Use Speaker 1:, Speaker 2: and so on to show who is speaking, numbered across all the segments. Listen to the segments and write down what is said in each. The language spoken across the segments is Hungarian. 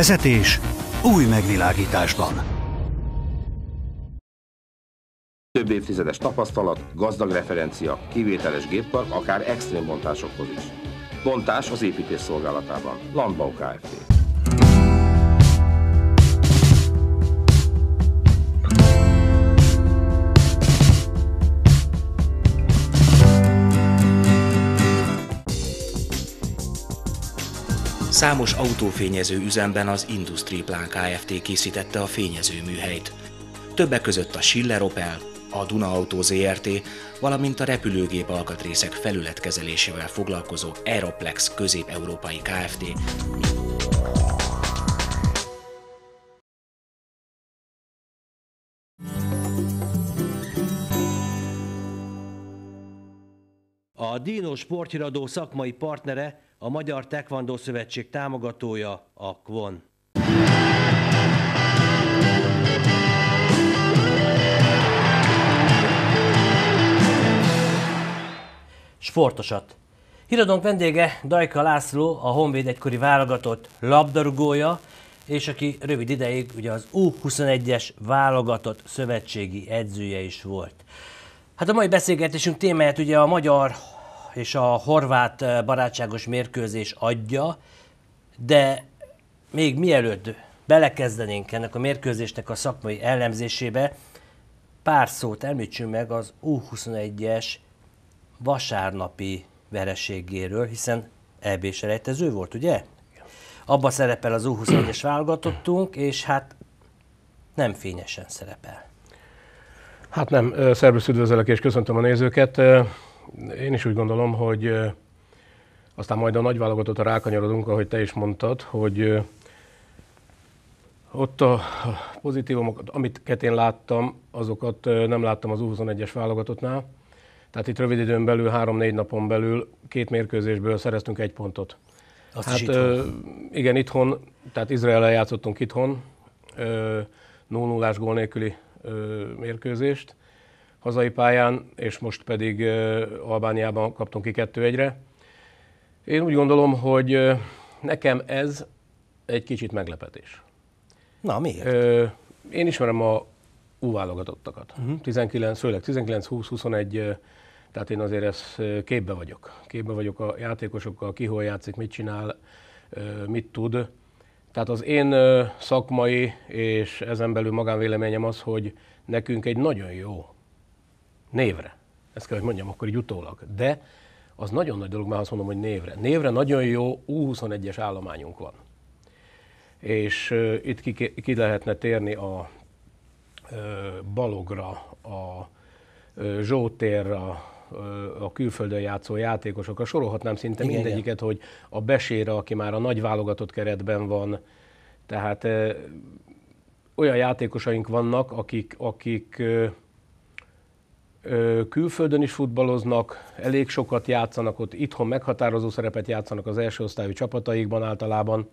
Speaker 1: Vezetés új megvilágításban.
Speaker 2: Több évtizedes tapasztalat, gazdag referencia, kivételes géppark, akár extrém bontásokhoz is. Bontás az építés szolgálatában. Landbau Kft. Számos autófényező üzemben az Industri Plan Kft. készítette a fényezőműhelyt. Többek között a Schiller Opel, a Duna Auto ZRT, valamint a repülőgép alkatrészek felületkezelésével foglalkozó Aeroplex Közép-Európai Kft.
Speaker 1: A Dino sporthiradó szakmai partnere a Magyar Tekvandó Szövetség támogatója, a KVON. Sportosat. Híradónk vendége Dajka László, a Honvéd egykori válogatott labdarúgója, és aki rövid ideig ugye az U21-es válogatott szövetségi edzője is volt. Hát a mai beszélgetésünk témáját ugye a magyar és a horvát eh, barátságos mérkőzés adja, de még mielőtt belekezdenénk ennek a mérkőzésnek a szakmai ellenzésébe, pár szót említsünk meg az U21-es vasárnapi vereségéről, hiszen eb selejtező volt, ugye? Abba szerepel az U21-es válogatottunk, és hát nem fényesen szerepel.
Speaker 2: Hát nem, szervusz, üdvözlök és köszöntöm a nézőket. Én is úgy gondolom, hogy aztán majd a nagyválogatottra rákanyarodunk, ahogy te is mondtad, hogy ott a pozitívumokat, amit én láttam, azokat nem láttam az U21-es válogatottnál. Tehát itt rövid időn belül, három-négy napon belül két mérkőzésből szereztünk egy pontot. Azt hát, is itthon. Ö, igen, itthon, tehát izrael játszottunk itthon, 0 0 gól nélküli ö, mérkőzést, hazai pályán, és most pedig Albániában kaptunk ki kettő egyre. Én úgy gondolom, hogy nekem ez egy kicsit meglepetés. Na, miért? Én ismerem a U-válogatottakat. Uh-huh. Mhm. 19, főleg 19, 20, 21, tehát én azért ezt képbe vagyok. Képbe vagyok a játékosokkal, ki hol játszik, mit csinál, mit tud. Tehát az én szakmai és ezen belül magánvéleményem az, hogy nekünk egy nagyon jó Névre. Ezt kell, hogy mondjam akkor így utólag. De az nagyon nagy dolog, mert azt mondom, hogy névre. Névre nagyon jó U21-es állományunk van. És uh, itt ki, ki lehetne térni a uh, Balogra, a uh, Zsótérra, a külföldön játszó játékosok, a sorolhatnám szinte igen, mindegyiket, igen. hogy a Besére, aki már a nagy válogatott keretben van, tehát ö, olyan játékosaink vannak, akik, akik ö, külföldön is futballoznak, elég sokat játszanak ott, itthon meghatározó szerepet játszanak az első osztályú csapataikban általában.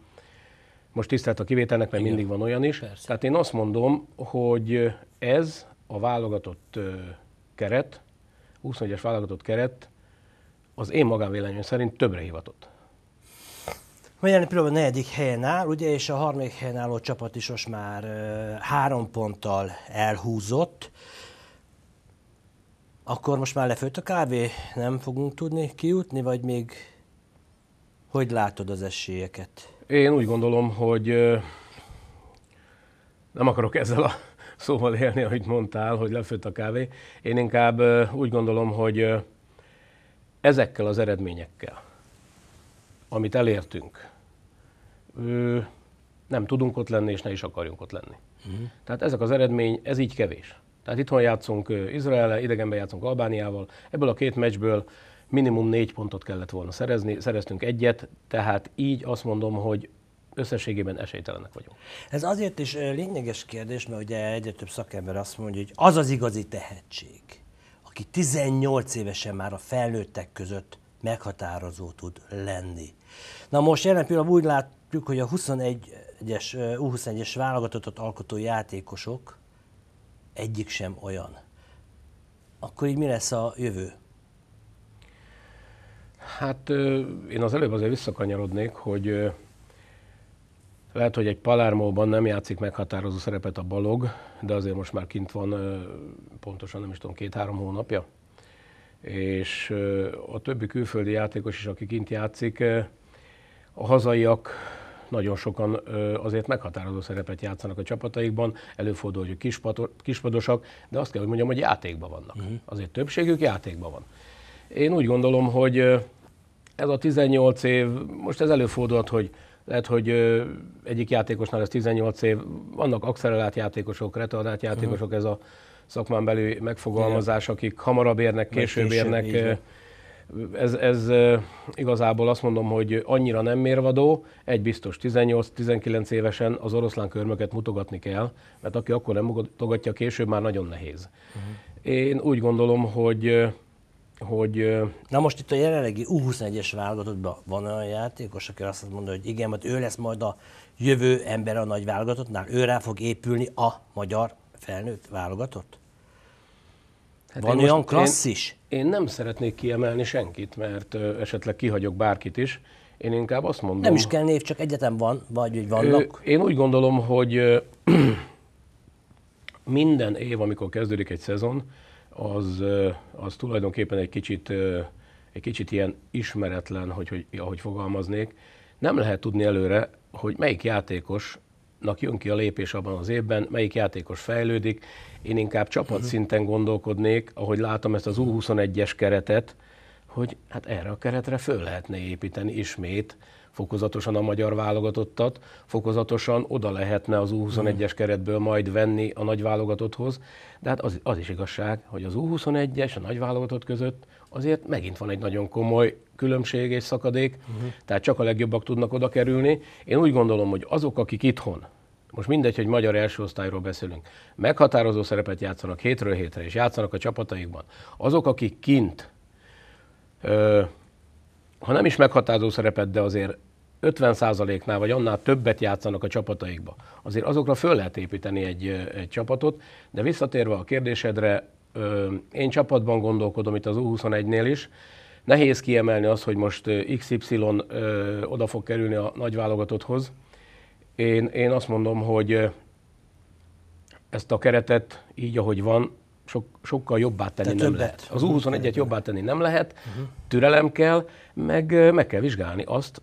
Speaker 2: Most tisztelt a kivételnek, mert Igen. mindig van olyan is. Persze. Tehát én azt mondom, hogy ez a válogatott keret, 21-es válogatott keret, az én magánvéleményem szerint többre hivatott.
Speaker 1: Ma például a negyedik helyen áll, ugye, és a harmadik helyen álló csapat is most már három ponttal elhúzott. Akkor most már lefőtt a kávé, nem fogunk tudni kijutni, vagy még hogy látod az esélyeket?
Speaker 2: Én úgy gondolom, hogy nem akarok ezzel a szóval élni, ahogy mondtál, hogy lefőtt a kávé. Én inkább úgy gondolom, hogy ezekkel az eredményekkel, amit elértünk, nem tudunk ott lenni, és ne is akarjunk ott lenni. Mm. Tehát ezek az eredmény, ez így kevés. Tehát itthon játszunk Izrael, idegenben játszunk Albániával. Ebből a két meccsből minimum négy pontot kellett volna szerezni, szereztünk egyet, tehát így azt mondom, hogy összességében esélytelenek vagyunk.
Speaker 1: Ez azért is lényeges kérdés, mert ugye egyre több szakember azt mondja, hogy az az igazi tehetség, aki 18 évesen már a felnőttek között meghatározó tud lenni. Na most jelen pillanatban úgy látjuk, hogy a 21-es, U21-es válogatottat alkotó játékosok egyik sem olyan, akkor így mi lesz a jövő? Hát
Speaker 2: én az előbb azért visszakanyarodnék, hogy lehet, hogy egy Palármóban nem játszik meghatározó szerepet a balog, de azért most már kint van pontosan nem is tudom, két-három hónapja. És a többi külföldi játékos is, aki kint játszik, a hazaiak nagyon sokan azért meghatározó szerepet játszanak a csapataikban, előfordul, hogy kispadosak, de azt kell, hogy mondjam, hogy játékban vannak. Uh-huh. Azért többségük játékban van. Én úgy gondolom, hogy ez a 18 év, most ez előfordulhat, hogy lehet, hogy egyik játékosnál ez 18 év, vannak akcelerált játékosok, retardált játékosok, uh-huh. ez a szakmán belül megfogalmazás, akik hamarabb érnek, később, érnek ez, ez igazából azt mondom, hogy annyira nem mérvadó, egy biztos 18-19 évesen az oroszlán körmöket mutogatni kell, mert aki akkor nem mutogatja, később már nagyon nehéz. Uh-huh.
Speaker 1: Én úgy gondolom, hogy hogy... Na most itt a jelenlegi U21-es válogatottban van olyan játékos, aki azt mondja, hogy igen, mert ő lesz majd a jövő ember a nagy válogatottnál, ő rá fog épülni a magyar felnőtt válogatott? Hát Van olyan klasszis?
Speaker 2: Én, én nem szeretnék kiemelni senkit, mert ö, esetleg kihagyok bárkit is. Én inkább azt mondom... Nem is
Speaker 1: kell név, csak egyetem van, vagy hogy vannak? Ö, én úgy
Speaker 2: gondolom, hogy ö, minden év, amikor kezdődik egy szezon, az, ö, az tulajdonképpen egy kicsit, ö, egy kicsit ilyen ismeretlen, hogy, hogy ahogy fogalmaznék. Nem lehet tudni előre, hogy melyik játékos nak jön ki a lépés abban az évben, melyik játékos fejlődik. Én inkább csapatszinten mhm. gondolkodnék, ahogy látom ezt az U21-es keretet, hogy hát erre a keretre föl lehetne építeni ismét fokozatosan a magyar válogatottat, fokozatosan oda lehetne az U21-es keretből majd venni a nagy válogatotthoz. De hát az, az is igazság, hogy az U21-es, a nagy válogatott között azért megint van egy nagyon komoly különbség és szakadék, uh-huh. tehát csak a legjobbak tudnak oda kerülni. Én úgy gondolom, hogy azok, akik itthon most mindegy, hogy magyar első osztályról beszélünk, meghatározó szerepet játszanak hétről hétre, és játszanak a csapataikban. Azok, akik kint ha nem is meghatározó szerepet, de azért 50%-nál vagy annál többet játszanak a csapataikba. Azért azokra föl lehet építeni egy, egy csapatot, de visszatérve a kérdésedre, én csapatban gondolkodom itt az U21-nél is. Nehéz kiemelni azt, hogy most XY oda fog kerülni a nagyválogatotthoz. Én, én azt mondom, hogy ezt a keretet így, ahogy van, sok, sokkal jobbá tenni Te nem többet. lehet. Az U21-et jobbá tenni nem lehet, uh-huh. türelem kell, meg
Speaker 1: meg kell vizsgálni azt,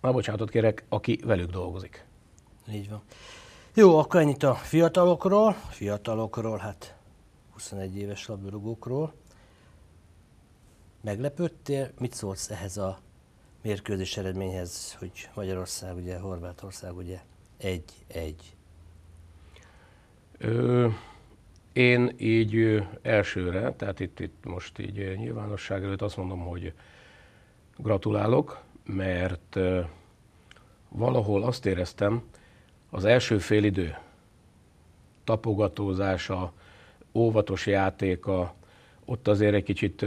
Speaker 1: már bocsánatot kérek, aki velük dolgozik. Így van. Jó, akkor ennyit a fiatalokról, fiatalokról, hát 21 éves labdarúgókról. Meglepődtél? Mit szólsz ehhez a mérkőzés eredményhez, hogy Magyarország, ugye, Horvátország, ugye, egy-egy?
Speaker 2: Én így elsőre, tehát itt, itt most így nyilvánosság előtt azt mondom, hogy gratulálok, mert valahol azt éreztem, az első fél idő tapogatózása, óvatos játéka, ott azért egy kicsit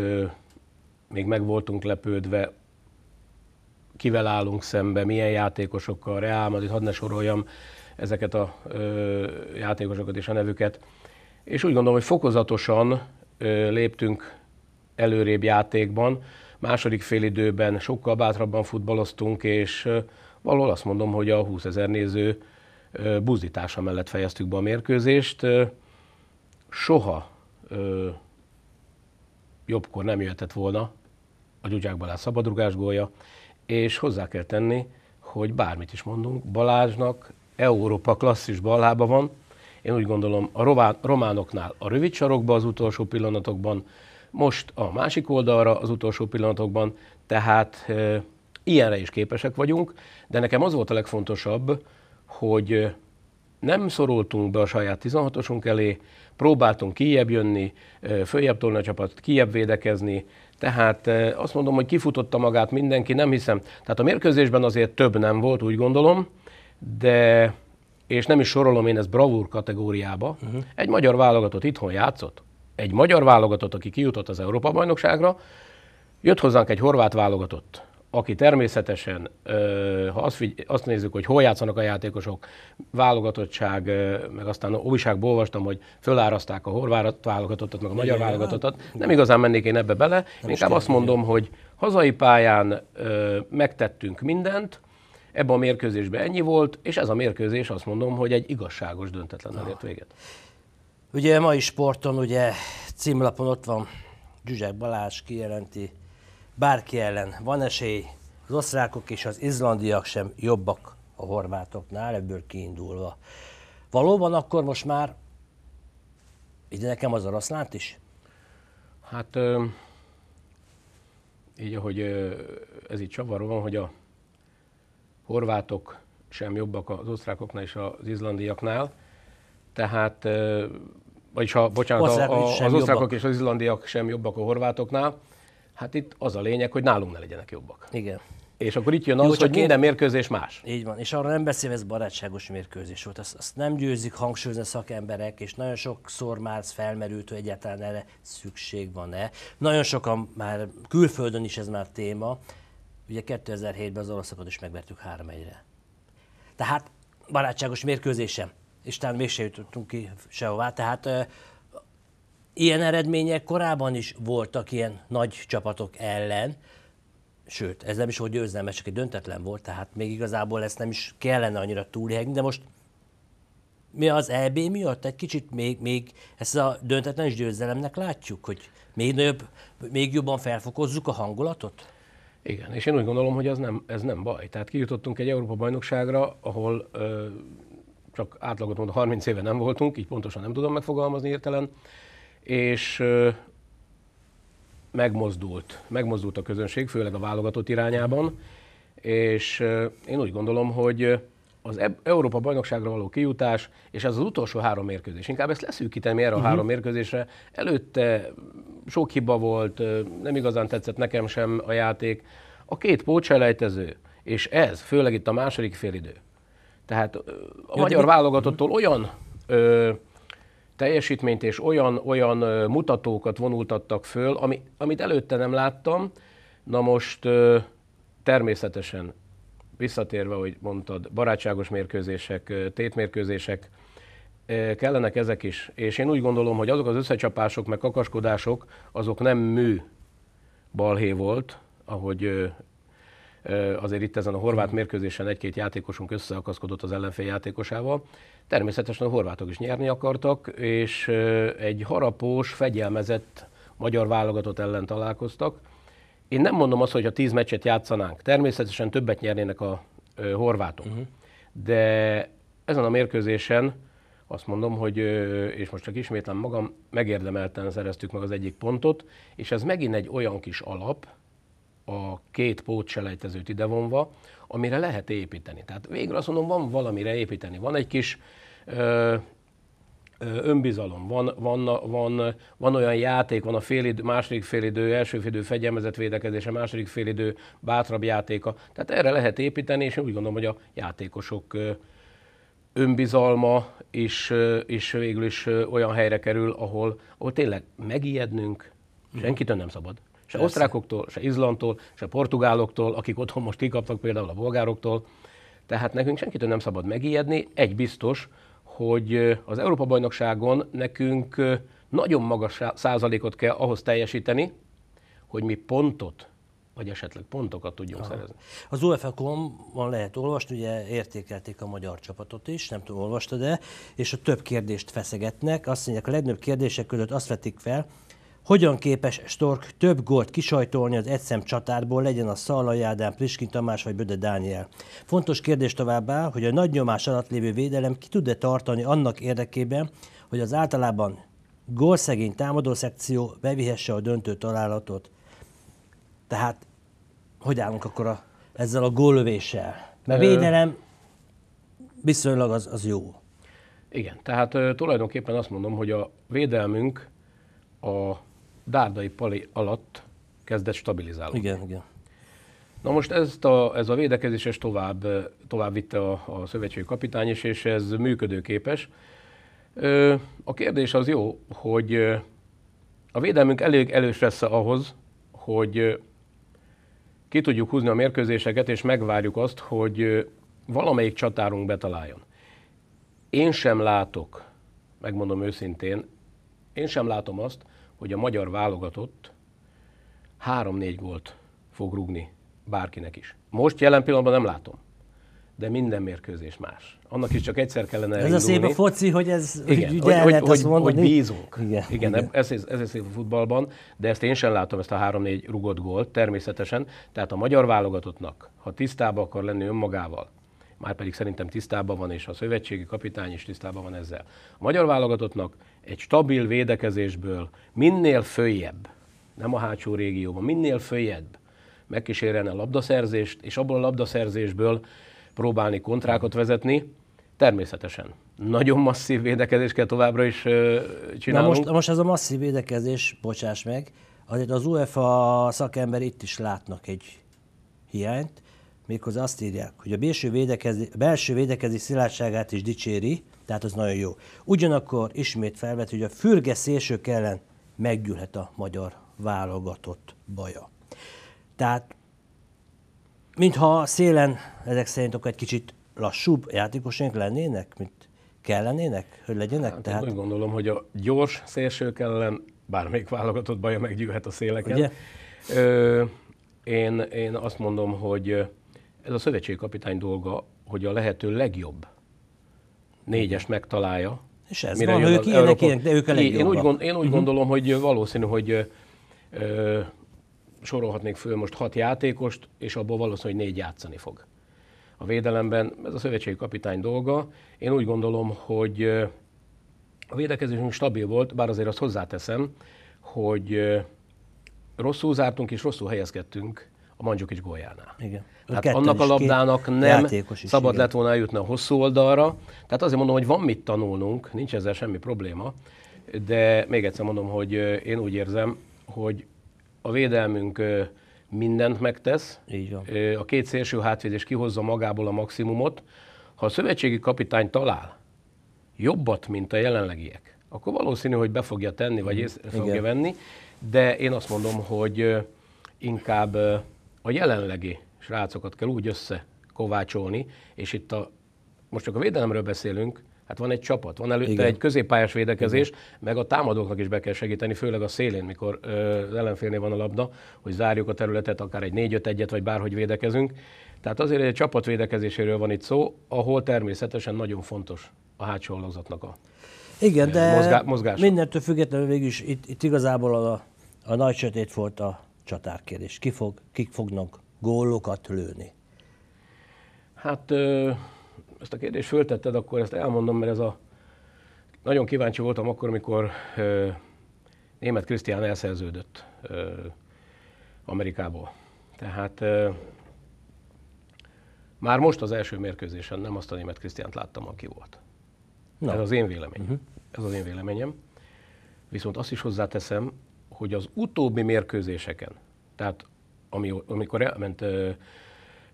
Speaker 2: még meg voltunk lepődve, kivel állunk szembe, milyen játékosokkal, Real Madrid, hadd ne soroljam ezeket a játékosokat és a nevüket, és úgy gondolom, hogy fokozatosan léptünk előrébb játékban. Második fél időben sokkal bátrabban futballoztunk, és valahol azt mondom, hogy a 20 ezer néző buzdítása mellett fejeztük be a mérkőzést. Soha jobbkor nem jöhetett volna a Gyugyák Balázs szabadrugás gólya, és hozzá kell tenni, hogy bármit is mondunk, Balázsnak Európa klasszis ballába van, én úgy gondolom, a románoknál a rövid sarokba az utolsó pillanatokban, most a másik oldalra az utolsó pillanatokban, tehát e, ilyenre is képesek vagyunk, de nekem az volt a legfontosabb, hogy nem szorultunk be a saját 16-osunk elé, próbáltunk kijebb jönni, följebb tolni a csapat, kijebb védekezni, tehát azt mondom, hogy kifutotta magát mindenki, nem hiszem. Tehát a mérkőzésben azért több nem volt, úgy gondolom, de és nem is sorolom én ezt bravúr kategóriába, uh-huh. egy magyar válogatott itthon játszott, egy magyar válogatott, aki kijutott az Európa-bajnokságra, jött hozzánk egy horvát válogatott, aki természetesen, ha azt, figy- azt nézzük, hogy hol játszanak a játékosok, válogatottság, meg aztán újságból olvastam, hogy fölárazták a horvát válogatottat, meg a magyar Igen, válogatottat, nem igazán mennék én ebbe bele, inkább azt mondom, hogy hazai pályán megtettünk mindent, Ebben a mérkőzésben ennyi volt, és ez a mérkőzés azt mondom, hogy
Speaker 1: egy igazságos döntetlen elért ah. véget. Ugye mai sporton ugye címlapon ott van Zsuzsák Balázs kijelenti, bárki ellen van esély, az osztrákok és az izlandiak sem jobbak a horvátoknál, ebből kiindulva. Valóban akkor most már ide nekem az oroszlánt is? Hát így, ahogy ez itt csavar
Speaker 2: van, hogy a horvátok sem jobbak az osztrákoknál és az izlandiaknál. Tehát, vagyis ha bocsánat, Osztrák a, a, az osztrákok jobbak. és az izlandiak sem jobbak a horvátoknál. Hát itt az a lényeg, hogy nálunk ne legyenek jobbak. Igen. És akkor itt jön az, Jó, hogy minden mérkőzés más.
Speaker 1: Így van, és arra nem beszélve, ez barátságos mérkőzés volt. Azt, azt nem győzik hangsúlyozni a szakemberek, és nagyon sokszor már felmerült, hogy egyáltalán erre szükség van-e. Nagyon sokan már külföldön is ez már téma, Ugye 2007-ben az olaszokat is megvertük 3-1-re. Tehát barátságos mérkőzésem, és talán se jutottunk ki sehová. Tehát ö, ilyen eredmények korábban is voltak ilyen nagy csapatok ellen, sőt, ez nem is volt győzelme, csak egy döntetlen volt, tehát még igazából ezt nem is kellene annyira túlhegni, de most mi az EB miatt egy kicsit még, még ezt a döntetlen is győzelemnek látjuk, hogy még, nagyobb, még jobban felfokozzuk a hangulatot? Igen, és én úgy gondolom,
Speaker 2: hogy ez nem, ez nem baj. Tehát kijutottunk egy Európa-bajnokságra, ahol ö, csak átlagot mondom, 30 éve nem voltunk, így pontosan nem tudom megfogalmazni értelen, és ö, megmozdult, megmozdult a közönség, főleg a válogatott irányában, és ö, én úgy gondolom, hogy az Európa bajnokságra való kijutás, és ez az utolsó három mérkőzés. Inkább ezt leszűkítem erre a uh-huh. három mérkőzésre. Előtte sok hiba volt, nem igazán tetszett nekem sem a játék. A két pócselejtező, és ez, főleg itt a második félidő. Tehát a magyar de... válogatottól mhm. olyan ö, teljesítményt és olyan, olyan ö, mutatókat vonultattak föl, ami, amit előtte nem láttam. Na most ö, természetesen visszatérve, hogy mondtad, barátságos mérkőzések, tétmérkőzések, kellenek ezek is. És én úgy gondolom, hogy azok az összecsapások, meg kakaskodások, azok nem mű balhé volt, ahogy azért itt ezen a horvát hmm. mérkőzésen egy-két játékosunk összeakaszkodott az ellenfél játékosával. Természetesen a horvátok is nyerni akartak, és egy harapós, fegyelmezett magyar válogatott ellen találkoztak, én nem mondom azt, hogy ha tíz meccset játszanánk, természetesen többet nyernének a ö, horvátok. Uh-huh. De ezen a mérkőzésen azt mondom, hogy, ö, és most csak ismétlem magam, megérdemelten szereztük meg az egyik pontot, és ez megint egy olyan kis alap, a két pótselejtezőt idevonva, amire lehet építeni. Tehát végre azt mondom, van valamire építeni. Van egy kis ö, önbizalom, van, van, van, van olyan játék, van a fél idő, második félidő, első félidő fegyelmezett védekezése, második félidő bátrabb játéka. Tehát erre lehet építeni, és én úgy gondolom, hogy a játékosok önbizalma is, is végül is olyan helyre kerül, ahol, ahol tényleg megijednünk, senkitől nem szabad. Se Persze. osztrákoktól, se izlandtól, se portugáloktól, akik otthon most kikaptak például a bolgároktól. Tehát nekünk senkitől nem szabad megijedni, egy biztos, hogy az Európa-bajnokságon nekünk nagyon magas százalékot kell ahhoz teljesíteni, hogy mi pontot vagy esetleg pontokat tudjunk Aha. szerezni.
Speaker 1: Az UEFA.com-on lehet olvasni, ugye értékelték a magyar csapatot is, nem tudom, olvastad-e, és a több kérdést feszegetnek. Azt mondják, a legnagyobb kérdések között azt vetik fel, hogyan képes Stork több gólt kisajtolni az egyszem csatárból, legyen a Szalai Ádám, Priskin Tamás vagy Böde Dániel? Fontos kérdés továbbá, hogy a nagy nyomás alatt lévő védelem ki tud-e tartani annak érdekében, hogy az általában gólszegény támadó szekció bevihesse a döntő találatot. Tehát hogy állunk akkor a, ezzel a góllövéssel? Mert védelem viszonylag az, az jó.
Speaker 2: Igen, tehát tulajdonképpen azt mondom, hogy a védelmünk a Dárdai Pali alatt kezdett stabilizálódni. Igen, igen. Na most ezt a, ez a védekezés és tovább, tovább vitte a, a szövetségi kapitány is, és ez működőképes. A kérdés az jó, hogy a védelmünk elég elős lesz ahhoz, hogy ki tudjuk húzni a mérkőzéseket, és megvárjuk azt, hogy valamelyik csatárunk betaláljon. Én sem látok, megmondom őszintén, én sem látom azt, hogy a magyar válogatott három-négy gólt fog rúgni bárkinek is. Most jelen pillanatban nem látom de minden mérkőzés más. Annak is csak egyszer kellene elindulni. Ez a szép a foci, hogy ez igen, hogy, hogy, lehet hogy, mondani. hogy bízunk. Igen, igen, igen. Ez, ez, ez szép a futballban, de ezt én sem látom, ezt a 3-4 rugott gólt természetesen. Tehát a magyar válogatottnak, ha tisztába akar lenni önmagával, már pedig szerintem tisztában van, és a szövetségi kapitány is tisztában van ezzel. A magyar válogatottnak egy stabil védekezésből minél följebb, nem a hátsó régióban, minél följebb megkísérelne a labdaszerzést, és abból a labdaszerzésből próbálni kontrákat vezetni, természetesen. Nagyon masszív védekezést kell továbbra is csinálni. Na most,
Speaker 1: most ez a masszív védekezés, bocsáss meg, azért az UEFA szakember itt is látnak egy hiányt, méghozzá azt írják, hogy a belső védekezés, belső védekezés szilárdságát is dicséri, tehát az nagyon jó. Ugyanakkor ismét felvet, hogy a fürge szélsők ellen meggyűlhet a magyar válogatott baja. Tehát mintha a szélen ezek szerint akkor egy kicsit lassúbb játékosaink lennének, mint kellenének, hogy legyenek? Hát, Tehát... Úgy
Speaker 2: gondolom, hogy a gyors szélsők ellen bármelyik válogatott baja meggyűlhet a széleken. Ugye? Ö, én, én azt mondom, hogy ez a szövetségi kapitány dolga, hogy a lehető legjobb négyes megtalálja. És ez Mire van, ők ilyenek, ilyenek, de ők a legjobbak. Én úgy, gond, én úgy uh-huh. gondolom, hogy valószínű, hogy ö, sorolhatnék föl most hat játékost, és abból valószínű, hogy négy játszani fog. A védelemben ez a szövetségi kapitány dolga. Én úgy gondolom, hogy a védekezésünk stabil volt, bár azért azt hozzáteszem, hogy rosszul zártunk és rosszul helyezkedtünk a egy góljánál. Igen. Tehát annak a labdának nem is, szabad igen. lett volna eljutni a hosszú oldalra. Tehát azért mondom, hogy van mit tanulnunk, nincs ezzel semmi probléma, de még egyszer mondom, hogy én úgy érzem, hogy a védelmünk mindent megtesz, Így van. a két szélső hátvédés kihozza magából a maximumot. Ha a szövetségi kapitány talál jobbat, mint a jelenlegiek, akkor valószínű, hogy be fogja tenni, vagy mm, észre fogja Igen. venni, de én azt mondom, hogy inkább a jelenlegi srácokat kell úgy összekovácsolni, és itt a, most csak a védelemről beszélünk, Hát van egy csapat, van előtte Igen. egy középpályás védekezés, Igen. meg a támadóknak is be kell segíteni, főleg a szélén, mikor ö, az ellenfélnél van a labda, hogy zárjuk a területet, akár egy 4 5 1 vagy bárhogy védekezünk. Tehát azért egy csapat védekezéséről van itt szó, ahol természetesen nagyon fontos a hátsó alakzatnak a Igen, de mozgá- mozgása.
Speaker 1: mindentől függetlenül végül is itt, itt igazából a, a nagy sötét volt a Csatárkérdés, Ki fog, kik fognak gólokat lőni?
Speaker 2: Hát ezt a kérdést föltetted, akkor ezt elmondom, mert ez a... Nagyon kíváncsi voltam akkor, amikor német Krisztián elszerződött Amerikából. Tehát már most az első mérkőzésen nem azt a német Krisztiánt láttam, aki volt. Na. Ez az én véleményem. Mhm. Uh-huh. Ez az én véleményem. Viszont azt is hozzáteszem, hogy az utóbbi mérkőzéseken, tehát ami, amikor elment,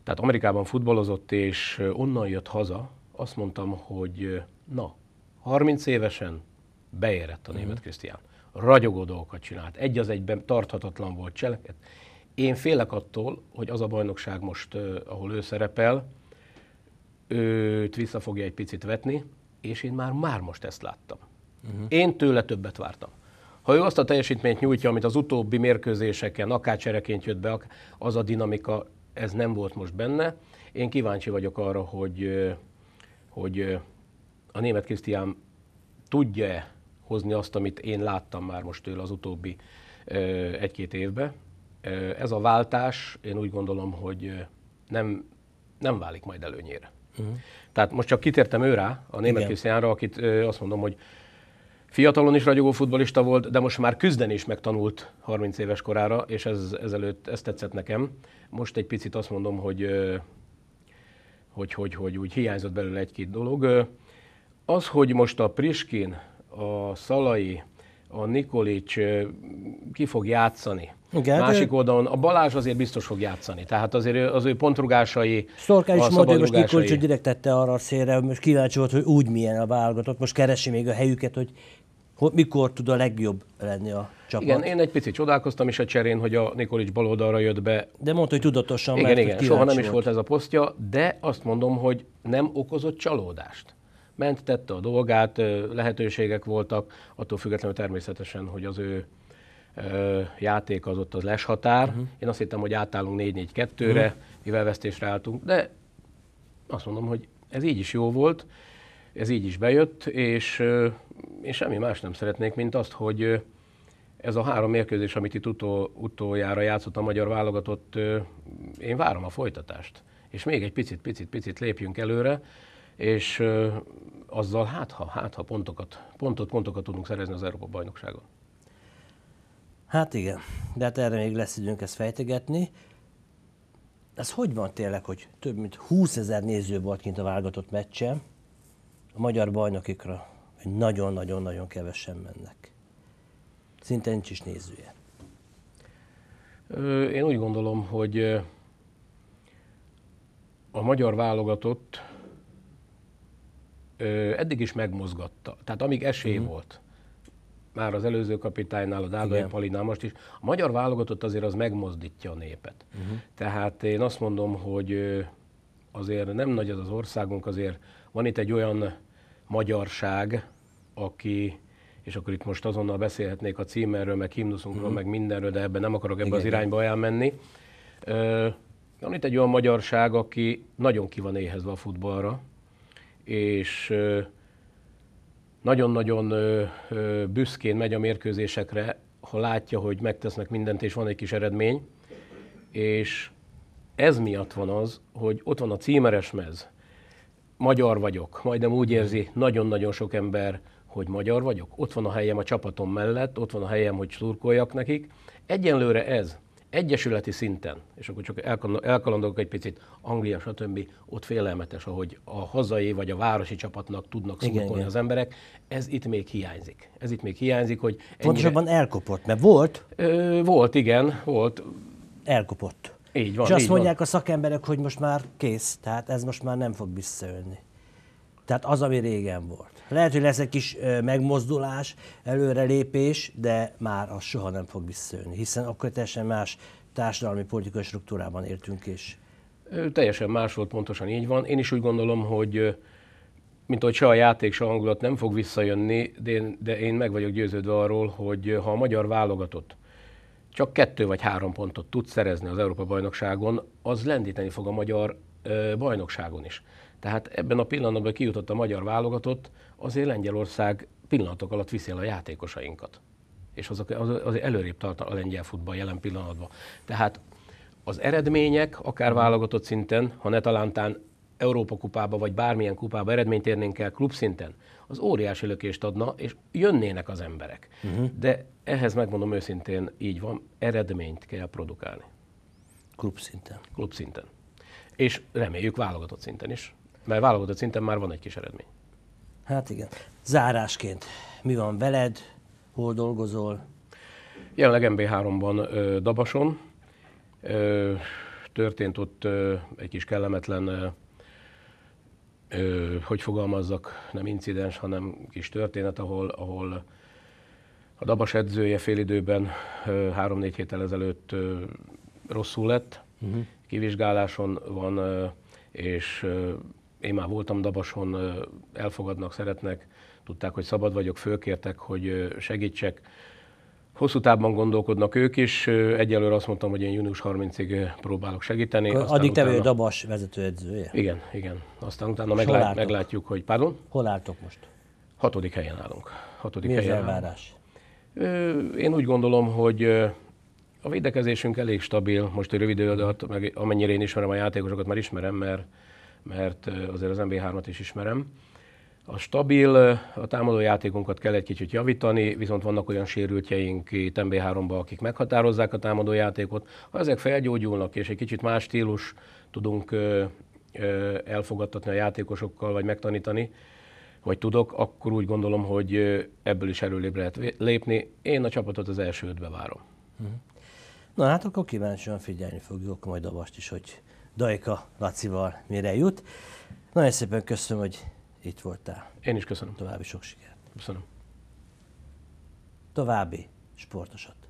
Speaker 2: tehát Amerikában futballozott, és onnan jött haza, azt mondtam, hogy na, 30 évesen beérett a német mhm. Krisztián. Ragyogó dolgokat csinált, egy az egyben tarthatatlan volt cseleket. Én félek attól, hogy az a bajnokság most, ahol ő szerepel, őt vissza fogja egy picit vetni, és én már, már most ezt láttam. Uh-huh. Én tőle többet vártam. Ha ő azt a teljesítményt nyújtja, amit az utóbbi mérkőzéseken, akár csereként jött be, az a dinamika, ez nem volt most benne. Én kíváncsi vagyok arra, hogy, hogy a német Krisztián tudja hozni azt, amit én láttam már most tőle az utóbbi egy-két évben. Ez a váltás, én úgy gondolom, hogy nem, nem válik majd előnyére. Uh-huh. Tehát most csak kitértem őrá, a német Krisztiánra, akit azt mondom, hogy Fiatalon is ragyogó futbolista volt, de most már küzdeni is megtanult 30 éves korára, és ez, ezelőtt ez tetszett nekem. Most egy picit azt mondom, hogy, hogy, hogy, hogy úgy hiányzott belőle egy-két dolog. Az, hogy most a Priskin, a Szalai, a Nikolic ki fog játszani. Igen, Másik oldalon a Balázs azért biztos fog játszani. Tehát azért az ő pontrugásai, Szorkán is mondja, hogy most Nikolcs
Speaker 1: direkt tette arra a szélre, most kíváncsi volt, hogy úgy milyen a válogatott. Most keresi még a helyüket, hogy mikor tud a legjobb lenni a csapat. Igen, én
Speaker 2: egy picit csodálkoztam is a cserén, hogy a Nikolics baloldalra jött be.
Speaker 1: De mondta, hogy tudatosan. Igen, mert, igen, soha nem volt. is volt
Speaker 2: ez a posztja, de azt mondom, hogy nem okozott csalódást. Ment, tette a dolgát, lehetőségek voltak, attól függetlenül természetesen, hogy az ő játék az ott az leshatár. Uh-huh. Mhm. Én azt hittem, hogy átállunk 4-4-2-re, uh-huh. Mhm. mivel vesztésre álltunk, de azt mondom, hogy ez így is jó volt. Ez így is bejött, és én semmi más nem szeretnék, mint azt, hogy ez a három mérkőzés, amit itt utol, utoljára játszott a magyar válogatott, én várom a folytatást. És még egy picit, picit, picit lépjünk előre, és azzal hát ha, hát ha pontokat, pontot, pontokat tudunk szerezni az Európa bajnokságon.
Speaker 1: Hát igen, de hát erre még lesz időnk ezt fejtegetni. Ez hogy van tényleg, hogy több mint 20 ezer néző volt kint a válogatott meccsen, a magyar bajnokikra, hogy nagyon-nagyon-nagyon kevesen mennek. Szinte nincs is nézője.
Speaker 2: Én úgy gondolom, hogy a magyar válogatott eddig is megmozgatta. Tehát amíg esély mm. volt, már az előző kapitánynál, a Dágai Palinál most is, a magyar válogatott azért az megmozdítja a népet. Mm-hmm. Tehát én azt mondom, hogy azért nem nagy az az országunk, azért van itt egy olyan magyarság, aki és akkor itt most azonnal beszélhetnék a címerről, meg himnuszunkról, uh-huh. meg mindenről, de ebben nem akarok ebbe Igen. az irányba elmenni. Ö, van itt egy olyan magyarság, aki nagyon ki van éhezve a futballra, és nagyon-nagyon büszkén megy a mérkőzésekre, ha látja, hogy megtesznek mindent, és van egy kis eredmény, és ez miatt van az, hogy ott van a címeres mez, magyar vagyok, majdnem úgy érzi nagyon-nagyon sok ember, hogy magyar vagyok. Ott van a helyem a csapatom mellett, ott van a helyem, hogy szurkoljak nekik. Egyenlőre ez, egyesületi szinten, és akkor csak elkalandolok egy picit, Anglia, stb., ott félelmetes, ahogy a hazai vagy a városi csapatnak tudnak szurkolni az emberek. Ez itt még hiányzik. Ez itt még hiányzik, hogy... Ennyire... Pontosabban
Speaker 1: elkopott, mert volt?
Speaker 2: Ö, volt, igen, volt. Elkopott. Így van, És azt így mondják
Speaker 1: van. a szakemberek, hogy most már kész, tehát ez most már nem fog visszajönni. Tehát az, ami régen volt. Lehet, hogy lesz egy kis megmozdulás, előrelépés, de már az soha nem fog visszajönni, hiszen akkor teljesen más társadalmi politikai struktúrában értünk is.
Speaker 2: Teljesen más volt, pontosan így van. Én is úgy gondolom, hogy mint ahogy se a játék, se a hangulat nem fog visszajönni, de én, de én meg vagyok győződve arról, hogy ha a magyar válogatott csak kettő vagy három pontot tud szerezni az Európa-bajnokságon, az lendíteni fog a magyar ö, bajnokságon is. Tehát ebben a pillanatban kijutott a magyar válogatott, azért Lengyelország pillanatok alatt viszi el a játékosainkat. És azok, az, az előrébb tart a lengyel futball jelen pillanatban. Tehát az eredmények, akár válogatott szinten, ha ne talántán Európa kupába, vagy bármilyen kupába eredményt érnénk el klubszinten, az óriási lökést adna, és jönnének az emberek. Uh-huh. De ehhez megmondom őszintén, így van, eredményt kell produkálni.
Speaker 1: Klubszinten.
Speaker 2: Klubszinten. És reméljük válogatott szinten is, mert válogatott szinten már van egy kis eredmény.
Speaker 1: Hát igen. Zárásként mi van veled, hol dolgozol? Jelenleg
Speaker 2: MB3-ban ö, Dabason. Ö, történt ott ö, egy kis kellemetlen ö, hogy fogalmazzak, nem incidens, hanem kis történet, ahol, ahol a Dabas edzője fél időben három-négy héttel ezelőtt ö, rosszul lett, uh-huh. kivizsgáláson van, ö, és ö, én már voltam Dabason, ö, elfogadnak, szeretnek, tudták, hogy szabad vagyok, fölkértek, hogy segítsek, Hosszú távban gondolkodnak ők is. Egyelőre azt mondtam, hogy én június 30-ig próbálok segíteni. Aztán Addig utána... te vagy Dabas vezetőedzője? Igen, igen. Aztán utána meglá... meglátjuk, hogy... Pardon? Hol álltok most? Hatodik helyen állunk. Hatodik Mi helyen az elvárás? Állunk. Én úgy gondolom, hogy a védekezésünk elég stabil. Most egy rövid adat, meg amennyire én ismerem a játékosokat, már ismerem, mert, mert azért az MB3-at is ismerem a stabil, eh, a támadó játékunkat kell egy kicsit javítani, viszont vannak olyan sérültjeink itt MB3-ban, akik meghatározzák a támadó játékot. Ha ezek felgyógyulnak, és egy kicsit más stílus tudunk eh, eh, elfogadtatni a játékosokkal, vagy megtanítani, vagy tudok, akkor úgy gondolom, hogy ebből is erőlébb lehet lépni. Én a csapatot az első ötbe várom.
Speaker 1: Mhm. Na hát akkor kíváncsian figyelni fogjuk majd a vast is, hogy Dajka Lacival mire jut. Nagyon szépen köszönöm, hogy itt voltál. Én is köszönöm. További sok sikert. Köszönöm. További sportosat.